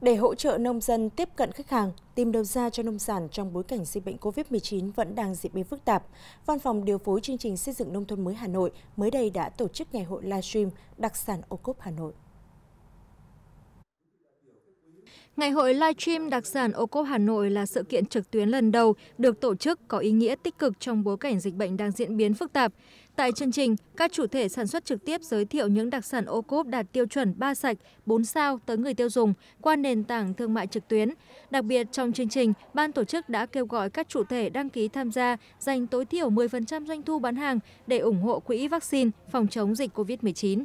Để hỗ trợ nông dân tiếp cận khách hàng, tìm đầu ra cho nông sản trong bối cảnh dịch bệnh COVID-19 vẫn đang diễn biến phức tạp, Văn phòng điều phối chương trình xây dựng nông thôn mới Hà Nội mới đây đã tổ chức ngày hội livestream đặc sản ô cốp Hà Nội ngày hội livestream đặc sản ô cốp Hà Nội là sự kiện trực tuyến lần đầu được tổ chức có ý nghĩa tích cực trong bối cảnh dịch bệnh đang diễn biến phức tạp. Tại chương trình, các chủ thể sản xuất trực tiếp giới thiệu những đặc sản ô cốp đạt tiêu chuẩn 3 sạch, 4 sao tới người tiêu dùng qua nền tảng thương mại trực tuyến. Đặc biệt trong chương trình, ban tổ chức đã kêu gọi các chủ thể đăng ký tham gia dành tối thiểu 10% doanh thu bán hàng để ủng hộ quỹ vaccine phòng chống dịch COVID-19.